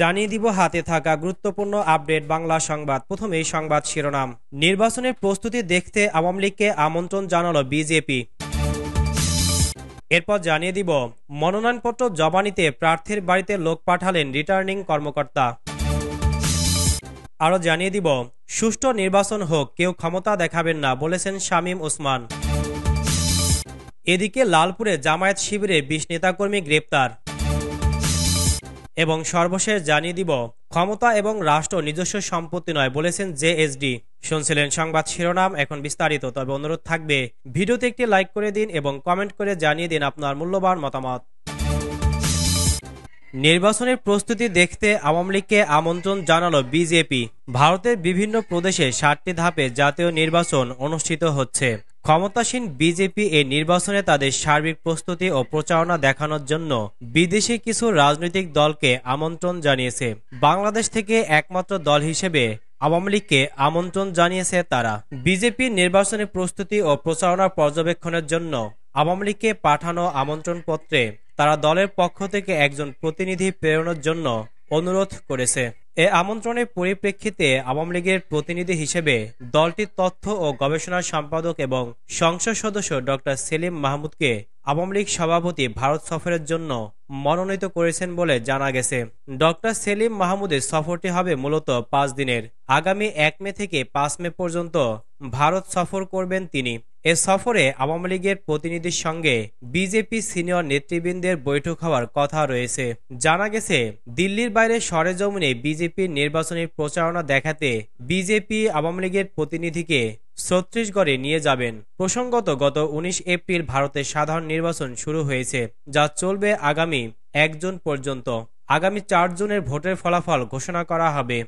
জানিয়ে দিব হাতে থাকা গুরুত্বপূর্ণ আপডেট বাংলা সংবাদ প্রথমে সংবাদ শিরোনাম নির্বাচনের প্রস্তুতি দেখতে আওয়ামী লীগকে আমন্ত্রণ জানালো বিজেপি এরপর জানিয়ে দিব মনোনয়নপত্র জবানিতে প্রার্থীর বাড়িতে লোক পাঠালেন রিটার্নিং কর্মকর্তা আরও জানিয়ে দিব সুষ্ঠু নির্বাচন হোক কেউ ক্ষমতা দেখাবেন না বলেছেন শামীম ওসমান এদিকে লালপুরে জামায়াত শিবিরে বিশ নেতাকর্মী গ্রেপ্তার এবং সর্বশেষ জানিয়ে দিব ক্ষমতা এবং রাষ্ট্র নিজস্ব সম্পত্তি নয় বলেছেন জেএসডি শুনছিলেন সংবাদ শিরোনাম এখন বিস্তারিত তবে অনুরোধ থাকবে ভিডিওতে একটি লাইক করে দিন এবং কমেন্ট করে জানিয়ে দিন আপনার মূল্যবান মতামত নির্বাচনের প্রস্তুতি দেখতে আওয়ামী লীগকে আমন্ত্রণ জানালো বিজেপি ভারতের বিভিন্ন প্রদেশে ষাটটি ধাপে জাতীয় নির্বাচন অনুষ্ঠিত হচ্ছে ক্ষমতাসীন বিজেপি এই নির্বাচনে তাদের সার্বিক প্রস্তুতি ও প্রচারণা দেখানোর জন্য বিদেশি কিছু রাজনৈতিক দলকে আমন্ত্রণ জানিয়েছে বাংলাদেশ থেকে একমাত্র দল হিসেবে আওয়ামী লীগকে আমন্ত্রণ জানিয়েছে তারা বিজেপির নির্বাচনী প্রস্তুতি ও প্রচারণা পর্যবেক্ষণের জন্য আওয়ামী লীগকে পাঠানো আমন্ত্রণপত্রে তারা দলের পক্ষ থেকে একজন প্রতিনিধি প্রেরণের জন্য অনুরোধ করেছে এ আমন্ত্রণের পরিপ্রেক্ষিতে আওয়ামী লীগের প্রতিনিধি হিসেবে দলটির তথ্য ও গবেষণা সম্পাদক এবং সংসদ সদস্য ডক্টর সেলিম মাহমুদকে আওয়ামী লীগ সভাপতি ভারত সফরের জন্য মনোনীত করেছেন বলে জানা গেছে ডক্টর সেলিম মাহমুদের সফরটি হবে মূলত পাঁচ দিনের আগামী এক মে থেকে পাঁচ মে পর্যন্ত ভারত সফর করবেন তিনি এ সফরে আওয়ামী লীগের প্রতিনিধির সঙ্গে বিজেপি সিনিয়র নেতৃবৃন্দের বৈঠক হওয়ার কথা রয়েছে জানা গেছে দিল্লির বাইরে সরেজমিনে বিজেপির নির্বাচনী প্রচারণা দেখাতে বিজেপি আওয়ামী লীগের প্রতিনিধিকে ছত্তিশগড়ে নিয়ে যাবেন প্রসঙ্গত গত ১৯ এপ্রিল ভারতে সাধারণ নির্বাচন শুরু হয়েছে যা চলবে আগামী এক জুন পর্যন্ত আগামী চার জুনের ভোটের ফলাফল ঘোষণা করা হবে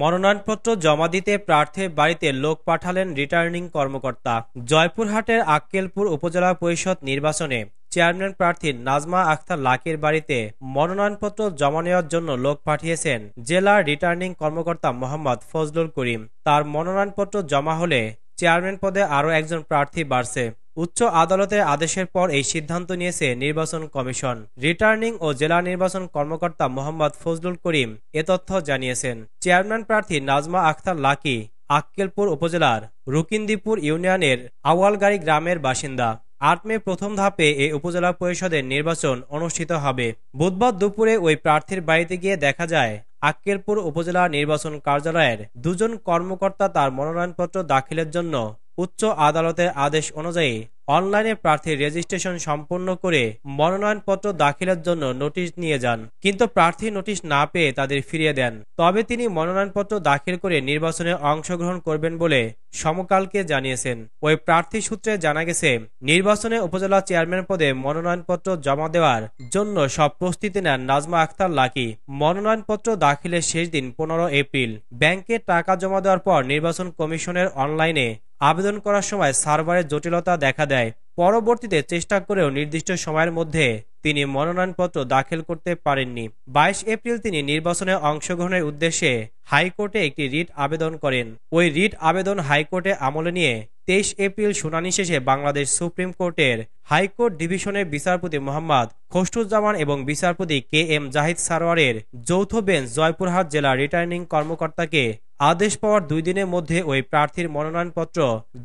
মনোনয়নপত্র জমা দিতে প্রার্থীর বাড়িতে লোক পাঠালেন রিটার্নিং কর্মকর্তা জয়পুরহাটের আক্কেলপুর উপজেলা পরিষদ নির্বাচনে চেয়ারম্যান প্রার্থী নাজমা আখতার লাকের বাড়িতে মনোনয়নপত্র জমা নেওয়ার জন্য লোক পাঠিয়েছেন জেলা রিটার্নিং কর্মকর্তা মোহাম্মদ ফজলুল করিম তার মনোনয়নপত্র জমা হলে চেয়ারম্যান পদে আরও একজন প্রার্থী বাড়ছে উচ্চ আদালতের আদেশের পর এই সিদ্ধান্ত নিয়েছে নির্বাচন কমিশন রিটার্নিং ও জেলা নির্বাচন কর্মকর্তা মোহাম্মদ ফজলুল করিম এ তথ্য জানিয়েছেন চেয়ারম্যান প্রার্থী নাজমা আখতার লাকি আক্কেলপুর উপজেলার রুকিন্দিপুর ইউনিয়নের আওয়ালগাড়ি গ্রামের বাসিন্দা আট মে প্রথম ধাপে এই উপজেলা পরিষদের নির্বাচন অনুষ্ঠিত হবে বুধবার দুপুরে ওই প্রার্থীর বাড়িতে গিয়ে দেখা যায় আক্কেলপুর উপজেলা নির্বাচন কার্যালয়ের দুজন কর্মকর্তা তার মনোনয়নপত্র দাখিলের জন্য উচ্চ আদালতের আদেশ অনুযায়ী অনলাইনে প্রার্থীর রেজিস্ট্রেশন সম্পন্ন করে মনোনয়নপত্র দাখিলের জন্য নোটিশ নিয়ে যান কিন্তু প্রার্থী নোটিশ না পেয়ে তাদের ফিরিয়ে দেন তবে তিনি মনোনয়নপত্র দাখিল করে নির্বাচনে অংশগ্রহণ করবেন বলে সমকালকে জানিয়েছেন ওই প্রার্থী সূত্রে জানা গেছে নির্বাচনে উপজেলা চেয়ারম্যান পদে মনোনয়নপত্র জমা দেওয়ার জন্য সব প্রস্তুতি নেন নাজমা আখতার লাকি মনোনয়নপত্র দাখিলের শেষ দিন পনেরো এপ্রিল ব্যাংকে টাকা জমা দেওয়ার পর নির্বাচন কমিশনের অনলাইনে আবেদন করার সময় সার্ভারের জটিলতা দেখা দেয় পরবর্তীতে চেষ্টা করেও নির্দিষ্ট সময়ের মধ্যে তিনি মনোনয়নপত্র দাখিল করতে পারেননি বাইশ এপ্রিল তিনি নির্বাচনে অংশগ্রহণের উদ্দেশ্যে হাইকোর্টে একটি রিট আবেদন করেন ওই রিট আবেদন হাইকোর্টে আমলে নিয়ে তেইশ এপ্রিল শুনানি শেষে বাংলাদেশ সুপ্রিম কোর্টের হাইকোর্ট ডিভিশনের বিচারপতি মোহাম্মদ খসরুজ্জামান এবং বিচারপতি কে এম জাহিদ সারোয়ারের যৌথ বেঞ্চ জয়পুরহাট জেলা রিটার্নিং কর্মকর্তাকে আদেশ পাওয়ার দুই দিনের মধ্যে ওই প্রার্থীর মনোনয়নপত্র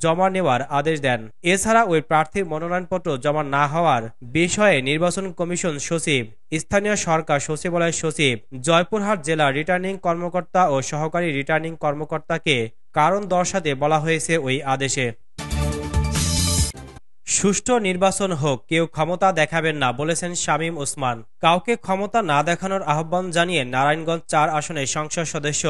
জমা নেওয়ার আদেশ দেন এছাড়া ওই প্রার্থীর মনোনয়নপত্র জমা না হওয়ার বিষয়ে নির্বাচন কমিশন সচিব স্থানীয় সরকার সচিবালয়ের সচিব জয়পুরহাট জেলা রিটার্নিং কর্মকর্তা ও সহকারী রিটার্নিং কর্মকর্তাকে কারণ দর্শাতে বলা হয়েছে ওই আদেশে সুষ্ঠু নির্বাচন হোক কেউ ক্ষমতা দেখাবেন না বলেছেন শামীম ওসমান কাউকে ক্ষমতা না দেখানোর আহ্বান জানিয়ে নারায়ণগঞ্জ চার আসনের সংসদ সদস্য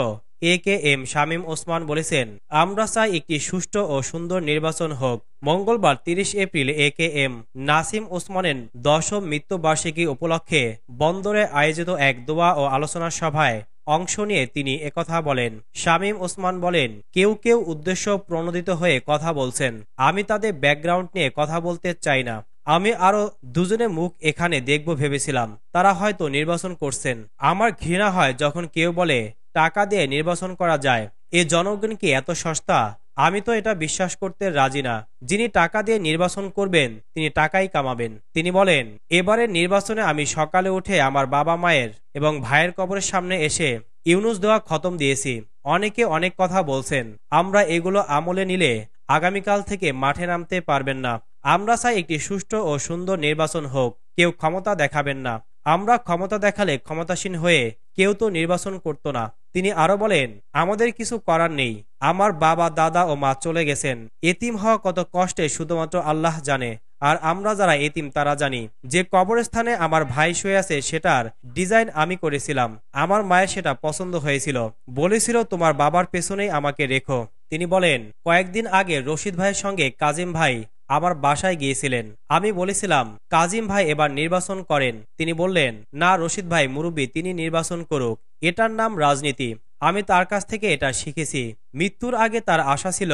A K M Shamim Osman বলেছেন আমরা চাই একটি সুষ্ঠু ও সুন্দর নির্বাচন হোক মঙ্গলবার তিরিশ April A K M Nasim ওসমানের দশম মৃত্যুবার্ষিকী উপলক্ষে বন্দরে আয়োজিত এক দোয়া ও আলোচনা সভায় অংশ নিয়ে তিনি একথা বলেন শামীম ওসমান বলেন কেউ কেউ উদ্দেশ্য প্রণোদিত হয়ে কথা বলছেন আমি তাদের ব্যাকগ্রাউন্ড নিয়ে কথা বলতে চাই না আমি আরও দুজনে মুখ এখানে দেখব ভেবেছিলাম তারা হয়তো নির্বাচন করছেন আমার ঘৃণা হয় যখন কেউ বলে টাকা দিয়ে নির্বাচন করা যায় এ জনগণ কি এত সস্তা আমি তো এটা বিশ্বাস করতে রাজি না যিনি টাকা দিয়ে নির্বাচন করবেন তিনি টাকাই কামাবেন তিনি বলেন এবারে নির্বাচনে আমি সকালে উঠে আমার বাবা মায়ের এবং ভাইয়ের কবরের সামনে এসে ইউনুস দেওয়া খতম দিয়েছি অনেকে অনেক কথা বলছেন আমরা এগুলো আমলে নিলে আগামীকাল থেকে মাঠে নামতে পারবেন না আমরা চাই একটি সুষ্ঠু ও সুন্দর নির্বাচন হোক কেউ ক্ষমতা দেখাবেন না আমরা ক্ষমতা দেখালে ক্ষমতাসীন হয়ে কেউ তো নির্বাচন করতো না তিনি আরো বলেন আমাদের কিছু করার নেই আমার বাবা দাদা ও মা চলে গেছেন এতিম হওয়া কত কষ্টে শুধুমাত্র আল্লাহ জানে আর আমরা যারা এতিম তারা জানি যে কবরস্থানে আমার ভাই শুয়ে আছে সেটার ডিজাইন আমি করেছিলাম আমার মায়ের সেটা পছন্দ হয়েছিল বলেছিল তোমার বাবার পেছনেই আমাকে রেখো তিনি বলেন কয়েকদিন আগে রশিদ ভাইয়ের সঙ্গে কাজিম ভাই আমার বাসায় গিয়েছিলেন আমি বলেছিলাম কাজিম ভাই এবার নির্বাচন করেন তিনি বললেন না রশিদ ভাই মুরব্বী তিনি নির্বাচন করুক এটার নাম রাজনীতি আমি তার কাছ থেকে এটা শিখেছি মৃত্যুর আগে তার আশা ছিল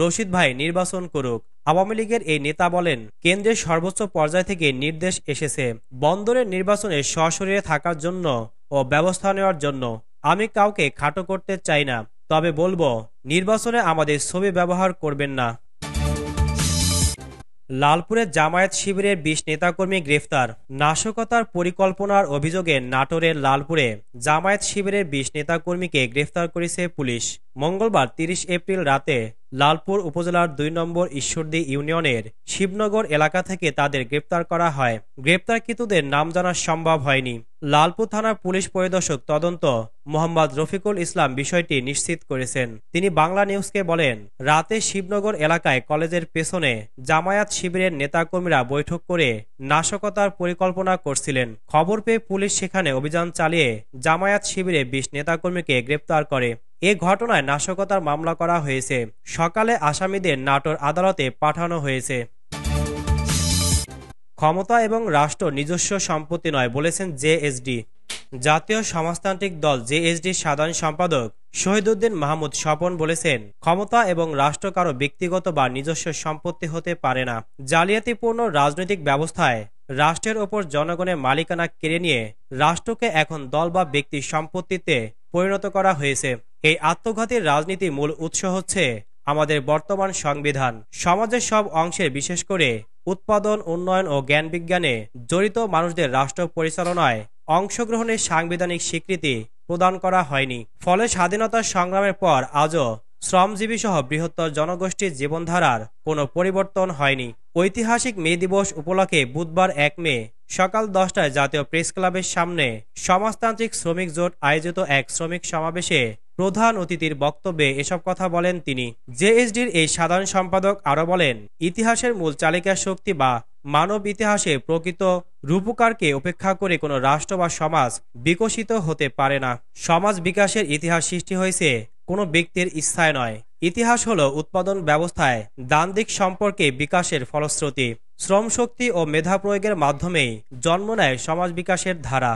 রশিদ ভাই নির্বাচন করুক আওয়ামী লীগের এই নেতা বলেন কেন্দ্রের সর্বোচ্চ পর্যায় থেকে নির্দেশ এসেছে বন্দরের নির্বাচনে সশরীরে থাকার জন্য ও ব্যবস্থা নেওয়ার জন্য আমি কাউকে খাটো করতে চাই না তবে বলবো নির্বাচনে আমাদের ছবি ব্যবহার করবেন না লালপুরে জামায়াত শিবিরের বিশ নেতাকর্মী গ্রেফতার নাশকতার পরিকল্পনার অভিযোগে নাটোরের লালপুরে জামায়াত শিবিরের বিশ নেতাকর্মীকে গ্রেফতার করেছে পুলিশ মঙ্গলবার তিরিশ এপ্রিল রাতে লালপুর উপজেলার দুই নম্বর ঈশ্বরদী ইউনিয়নের শিবনগর এলাকা থেকে তাদের গ্রেপ্তার করা হয় গ্রেপ্তারকৃতদের নাম জানা সম্ভব হয়নি লালপুর থানার পুলিশ পরিদর্শক তদন্ত মোহাম্মদ রফিকুল ইসলাম বিষয়টি নিশ্চিত করেছেন তিনি বাংলা নিউজকে বলেন রাতে শিবনগর এলাকায় কলেজের পেছনে জামায়াত শিবিরের নেতাকর্মীরা বৈঠক করে নাশকতার পরিকল্পনা করছিলেন খবর পেয়ে পুলিশ সেখানে অভিযান চালিয়ে জামায়াত শিবিরে বিশ নেতাকর্মীকে গ্রেপ্তার করে এ ঘটনায় নাশকতার মামলা করা হয়েছে সকালে আসামিদের নাটোর আদালতে পাঠানো হয়েছে ক্ষমতা এবং রাষ্ট্র নিজস্ব সম্পত্তি নয় বলেছেন জেএসডি জাতীয় সমাজতান্ত্রিক দল জেএসডির সাধারণ সম্পাদক শহীদুদ্দিন মাহমুদ স্বপন বলেছেন ক্ষমতা এবং রাষ্ট্র কারো ব্যক্তিগত বা নিজস্ব সম্পত্তি হতে পারে না জালিয়াতিপূর্ণ রাজনৈতিক ব্যবস্থায় রাষ্ট্রের ওপর জনগণের মালিকানা কেড়ে নিয়ে রাষ্ট্রকে এখন দল বা ব্যক্তির সম্পত্তিতে পরিণত করা হয়েছে এই আত্মঘাতীর রাজনীতির মূল উৎস হচ্ছে আমাদের বর্তমান সংবিধান সমাজের সব অংশে বিশেষ করে উৎপাদন উন্নয়ন ও জ্ঞান বিজ্ঞানে জড়িত মানুষদের রাষ্ট্র পরিচালনায় অংশগ্রহণের সাংবিধানিক স্বীকৃতি প্রদান করা হয়নি ফলে স্বাধীনতা সংগ্রামের পর আজও শ্রমজীবী সহ বৃহত্তর জনগোষ্ঠীর জীবনধারার কোনো পরিবর্তন হয়নি ঐতিহাসিক মে দিবস উপলক্ষে বুধবার এক মে সকাল দশটায় জাতীয় প্রেস ক্লাবের সামনে সমাজতান্ত্রিক শ্রমিক জোট আয়োজিত এক শ্রমিক সমাবেশে প্রধান অতিথির বক্তব্যে এসব কথা বলেন তিনি জেএসডির এই সাধারণ সম্পাদক আরও বলেন ইতিহাসের মূল চালিকা শক্তি বা মানব ইতিহাসে প্রকৃত রূপকারকে উপেক্ষা করে কোনো রাষ্ট্র বা সমাজ বিকশিত হতে পারে না সমাজ বিকাশের ইতিহাস সৃষ্টি হয়েছে কোনো ব্যক্তির ইচ্ছায় নয় ইতিহাস হল উৎপাদন ব্যবস্থায় দান্দিক সম্পর্কে বিকাশের ফলশ্রুতি শ্রমশক্তি ও মেধা প্রয়োগের মাধ্যমেই জন্ম নেয় সমাজ বিকাশের ধারা